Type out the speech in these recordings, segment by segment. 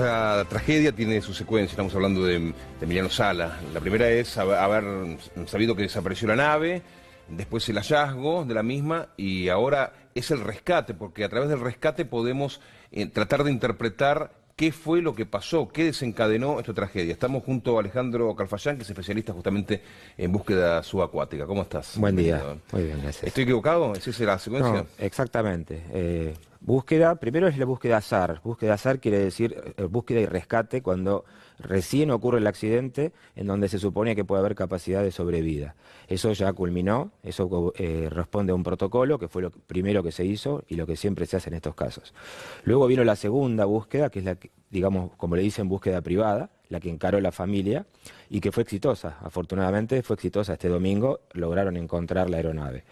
la tragedia tiene su secuencia, estamos hablando de, Emiliano Sala. La primera es haber sabido que desapareció la nave, después el hallazgo de la misma y ahora es el rescate, porque a través del rescate podemos eh, tratar de interpretar qué fue lo que pasó, qué desencadenó esta tragedia. Estamos junto a Alejandro Calfayán, que es especialista justamente en búsqueda subacuática. ¿Cómo estás? Buen día. Muy bien, gracias. ¿Estoy equivocado? ¿Esa es la secuencia? exactamente. Eh, Búsqueda, primero es la búsqueda azar. Búsqueda azar quiere decir eh, búsqueda y rescate cuando recién ocurre el accidente en donde se supone que puede haber capacidad de sobrevida. Eso ya culminó, eso eh, responde a un protocolo que fue lo primero que se hizo y lo que siempre se hace en estos casos. Luego vino la segunda búsqueda, que es la, digamos, como le dicen, búsqueda privada, la que encaró la familia y que fue exitosa. Afortunadamente fue exitosa este domingo, lograron encontrar la aeronave.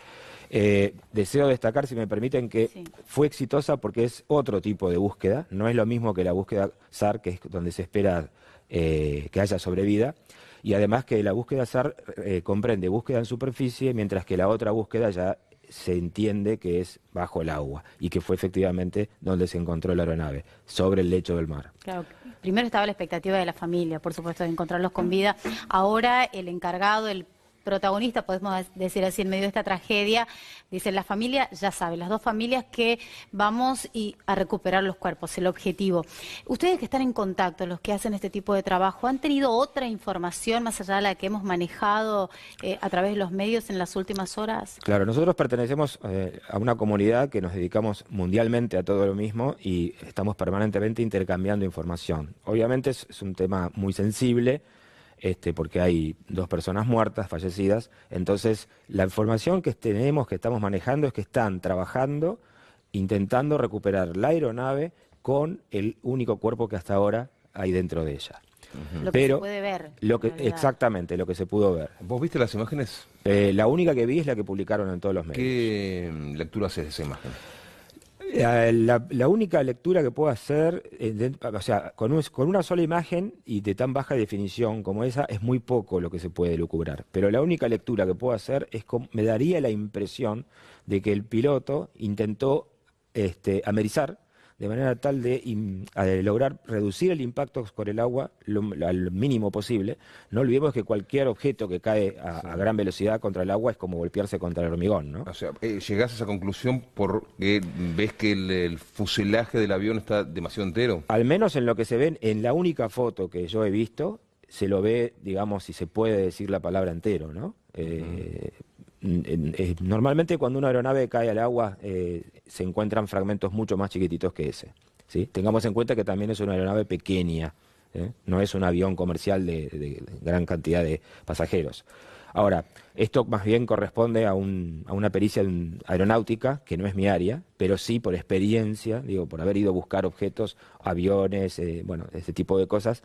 Eh, deseo destacar, si me permiten, que fue exitosa porque es otro tipo de búsqueda, no es lo mismo que la búsqueda SAR, que es donde se espera eh, que haya sobrevida, y además que la búsqueda SAR eh, comprende búsqueda en superficie, mientras que la otra búsqueda ya se entiende que es bajo el agua y que fue efectivamente donde se encontró la aeronave, sobre el lecho del mar. Claro, primero estaba la expectativa de la familia, por supuesto, de encontrarlos con vida. Ahora el encargado, el Protagonista, podemos decir así, en medio de esta tragedia, dicen la familia, ya sabe, las dos familias que vamos y a recuperar los cuerpos, el objetivo. Ustedes que están en contacto, los que hacen este tipo de trabajo, ¿han tenido otra información más allá de la que hemos manejado eh, a través de los medios en las últimas horas? Claro, nosotros pertenecemos eh, a una comunidad que nos dedicamos mundialmente a todo lo mismo y estamos permanentemente intercambiando información. Obviamente es un tema muy sensible este, porque hay dos personas muertas, fallecidas. Entonces, la información que tenemos, que estamos manejando, es que están trabajando, intentando recuperar la aeronave con el único cuerpo que hasta ahora hay dentro de ella. Lo que se puede ver. Lo que, exactamente, lo que se pudo ver. ¿Vos viste las imágenes? Eh, la única que vi es la que publicaron en todos los medios. ¿Qué mm, lectura haces de esa imagen? Eh, la, única lectura que puedo hacer, eh, o sea, con, una sola imagen y de tan baja definición como esa, es muy poco lo que se puede lucubrar. Pero la única lectura que puedo hacer es que me daría la impresión de que el piloto intentó este, amerizar de manera tal de, lograr reducir el impacto con el agua al mínimo posible. No olvidemos que cualquier objeto que cae a, gran velocidad contra el agua es como golpearse contra el hormigón, ¿no? O sea, llegas eh, llegás a esa conclusión porque ves que el, fuselaje del avión está demasiado entero. Al menos en lo que se ve, en la única foto que yo he visto, se lo ve, digamos, si se puede decir la palabra entero, ¿no? Eh, normalmente cuando una aeronave cae al agua eh, se encuentran fragmentos mucho más chiquititos que ese. Tengamos en cuenta que también es una aeronave pequeña, ¿eh? no es un avión comercial de, gran cantidad de pasajeros. Ahora, esto más bien corresponde a, una pericia aeronáutica, que no es mi área, pero sí por experiencia, digo, por haber ido a buscar objetos, aviones, eh, bueno, este tipo de cosas,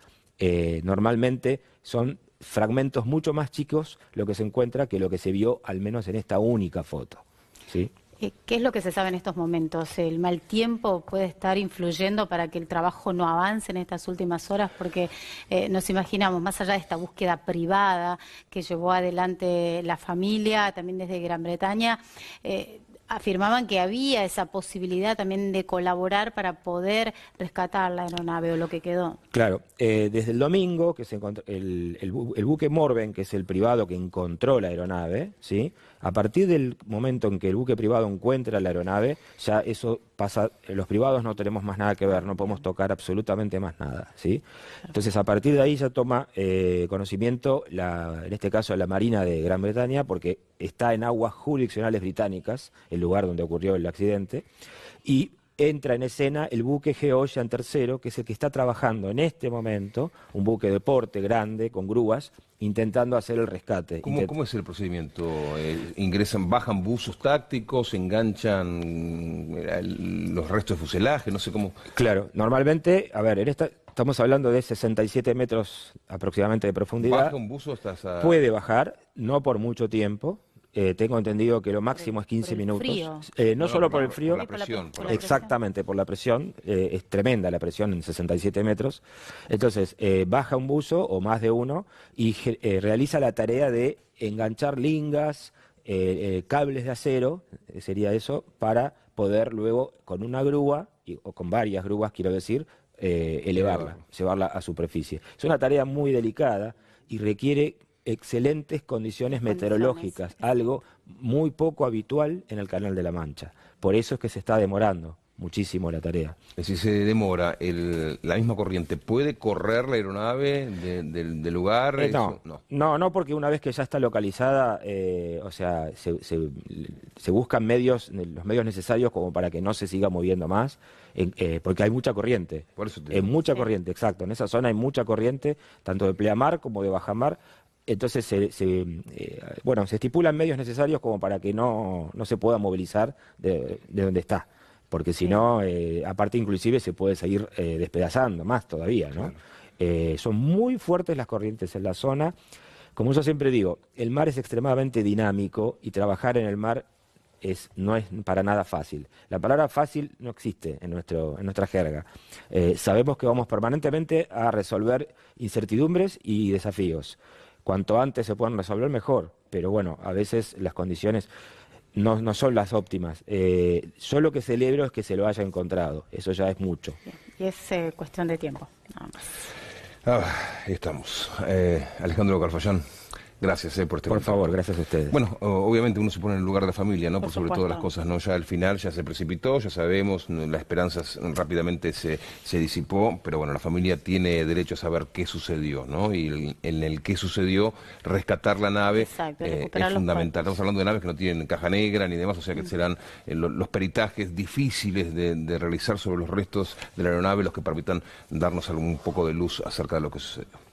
normalmente son fragmentos mucho más chicos lo que se encuentra que lo que se vio al menos en esta única foto. ¿sí? Eh, ¿Qué es lo que se sabe en estos momentos? ¿El mal tiempo puede estar influyendo para que el trabajo no avance en estas últimas horas? Porque eh, nos imaginamos, más allá de esta búsqueda privada que llevó adelante la familia, también desde Gran Bretaña, eh, afirmaban que había esa posibilidad también de colaborar para poder rescatar la aeronave o lo que quedó. Claro, eh, desde el domingo que se encontró el, buque Morven, que es el privado que encontró la aeronave, ¿sí? a partir del momento en que el buque privado encuentra la aeronave, ya eso pasa, los privados no tenemos más nada que ver, no podemos tocar absolutamente más nada. ¿sí? Entonces a partir de ahí ya toma eh, conocimiento, la, en este caso la Marina de Gran Bretaña, porque está en aguas jurisdiccionales británicas, el lugar donde ocurrió el accidente, y entra en escena el buque en III, que es el que está trabajando en este momento, un buque de porte grande, con grúas, intentando hacer el rescate. ¿Cómo, es el procedimiento? Eh, ¿Ingresan, bajan buzos tácticos, enganchan eh, los restos de fuselaje? No sé cómo... Claro, normalmente, a ver, en esta, estamos hablando de 67 metros aproximadamente de profundidad. ¿Baja un buzo? Puede bajar, no por mucho tiempo, eh, tengo entendido que lo máximo es 15 minutos. Eh, no, solo por, el frío. Por la presión, exactamente, por la presión. Eh, es tremenda la presión en 67 metros. Entonces, baja un buzo o más de uno y realiza la tarea de enganchar lingas, cables de acero, sería eso, para poder luego con una grúa, o con varias grúas, quiero decir, elevarla, llevarla a superficie. Es una tarea muy delicada y requiere excelentes condiciones meteorológicas, algo muy poco habitual en el Canal de la Mancha. Por eso es que se está demorando muchísimo la tarea. Si se demora, la misma corriente, ¿puede correr la aeronave del lugar? Eh, no, no, no, porque una vez que ya está localizada, eh, o sea, se, buscan medios, los medios necesarios como para que no se siga moviendo más, eh, porque hay mucha corriente. Por eso te... mucha corriente, exacto. En esa zona hay mucha corriente, tanto de pleamar como de bajamar, entonces, se, eh, bueno, se estipulan medios necesarios como para que no, no se pueda movilizar de, donde está, porque si no, eh, aparte inclusive se puede seguir eh, despedazando más todavía, ¿no? son muy fuertes las corrientes en la zona. Como yo siempre digo, el mar es extremadamente dinámico y trabajar en el mar es, no es para nada fácil. La palabra fácil no existe en, nuestro, en nuestra jerga. sabemos que vamos permanentemente a resolver incertidumbres y desafíos. Cuanto antes se puedan resolver, mejor. Pero bueno, a veces las condiciones no, son las óptimas. Eh, yo lo que celebro es que se lo haya encontrado. Eso ya es mucho. Y es eh, cuestión de tiempo. Nada más. Ah, ahí estamos. Eh, Alejandro Carfallán. Gracias eh, por este Por favor, gracias a ustedes. Bueno, obviamente uno se pone en el lugar de la familia, ¿no? Por, sobre todas las cosas, ¿no? Ya al final ya se precipitó, ya sabemos, la esperanza rápidamente se, se disipó, pero bueno, la familia tiene derecho a saber qué sucedió, ¿no? Y en el qué sucedió, rescatar la nave eh, es fundamental. Estamos hablando de naves que no tienen caja negra ni demás, o sea que mm. serán eh, los peritajes difíciles de, de realizar sobre los restos de la aeronave los que permitan darnos algún poco de luz acerca de lo que sucedió.